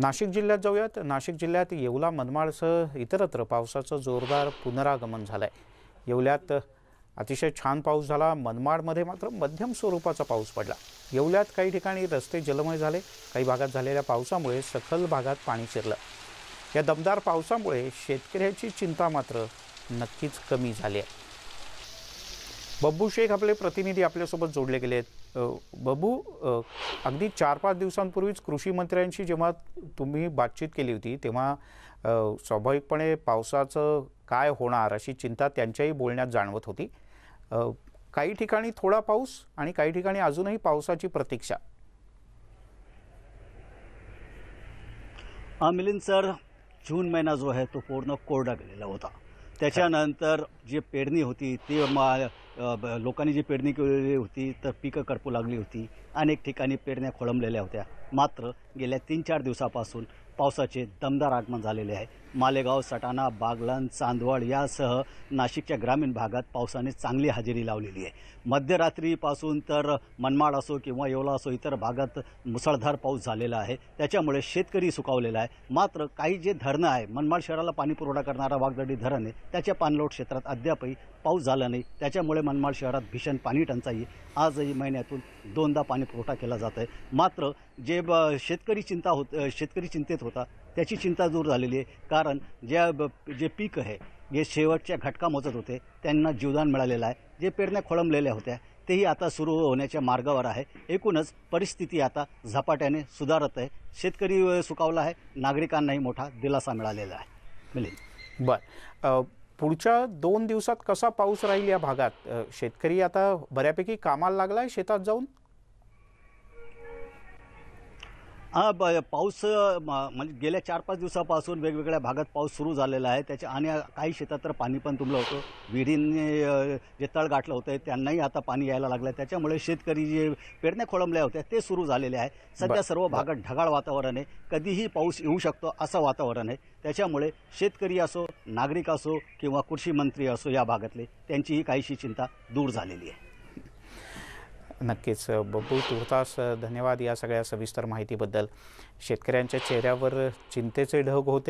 नाशिक जिल्ह्यात जाऊयात नाशिक जिल्ह्यात येवला मनमाडसह इतरत्र पावसाचं जोरदार पुनरागमन झालं आहे येवल्यात अतिशय छान पाऊस झाला मनमाडमध्ये मात्र मध्यम स्वरूपाचा पाऊस पडला येवल्यात काही ठिकाणी रस्ते जलमय झाले काही भागात झालेल्या पावसामुळे सखल भागात पाणी शिरलं या दमदार पावसामुळे शेतकऱ्याची चिंता मात्र नक्कीच कमी झाली आहे बब्बू शेख आपले प्रतिनिधी आपल्यासोबत जोडले गेले आहेत बब्बू अगदी चार पाच दिवसांपूर्वीच कृषी मंत्र्यांशी जेव्हा तुम्ही बातचीत केली होती तेव्हा स्वाभाविकपणे पावसाचं काय होणार अशी चिंता त्यांच्याही बोलण्यात जाणवत होती काही ठिकाणी थोडा पाऊस आणि काही ठिकाणी अजूनही पावसाची प्रतीक्षा मिलिंद सर जून महिना जो आहे तो पूर्ण कोरडा गेलेला होता त्याच्यानंतर जी पेरणी होती ती लोकांनी जी पेरणी केलेली होती तर पिकं करपू लागली होती अनेक ठिकाणी पेरण्या खोळंबलेल्या होत्या मात्र गेल्या तीन चार दिवसापासून पावसाचे दमदार आगमन झालेले आहे मालेगाव सटाणा बागलन चांदवड यासह नाशिकच्या ग्रामीण भागात पावसाने चांगली हजेरी लावलेली आहे मध्यरात्रीपासून तर मनमाड असो किंवा येवला असो इतर भागात मुसळधार पाऊस झालेला आहे त्याच्यामुळे शेतकरी सुकावलेला आहे मात्र काही जे धरणं आहे मनमाड शहराला पाणी पुरवठा करणारा वागदडी धरण आहे त्याच्या पाणलोट क्षेत्रात अद्यापही पाऊस झाला नाही त्याच्यामुळे मनमाड शहरात भीषण पाणी टंचाई आजही महिन्यातून दोनदा पाणी पुरवठा केला जात आहे मात्र जे शेतकरी चिंता होत शेतकरी चिंतेत होता त्याची चिंता दूर झालेली आहे कारण ज्या जे पीक आहे जे शेवटच्या घटका मोजत होते त्यांना जीवदान मिळालेलं आहे जे पेरण्या खोळंबलेल्या होत्या तेही आता सुरू होण्याच्या मार्गावर आहे एकूणच परिस्थिती आता झपाट्याने सुधारत आहे शेतकरी सुकावला आहे नागरिकांनाही मोठा दिलासा मिळालेला आहे मिलिंद बर पुढच्या दोन दिवसात कसा पाऊस राहील या भागात शेतकरी आता बऱ्यापैकी कामाला लागला शेतात जाऊन हा ब पाऊस म्हणजे गेल्या चार पाच दिवसापासून वेगवेगळ्या भागात पाऊस सुरू झालेला आहे त्याच्या आणि काही शेतात तर पाणी पण तुंबलं होतं विहिरींनी जे तळ गाठलं होतं त्यांनाही आता पाणी यायला लागलं आहे त्याच्यामुळे शेतकरी जे पेरण्या खोळंबल्या होत्या ते सुरू झालेले आहे सध्या सर्व भागात ढगाळ वातावरण आहे कधीही पाऊस येऊ शकतो असं वातावरण आहे त्याच्यामुळे शेतकरी असो नागरिक असो किंवा कृषी मंत्री असो या भागातले त्यांचीही काहीशी चिंता दूर झालेली आहे नक्कीच बबू तुर्तास धन्यवाद या सगळ्या सविस्तर माहितीबद्दल शेतकऱ्यांच्या चेहऱ्यावर चिंतेचे ढग होते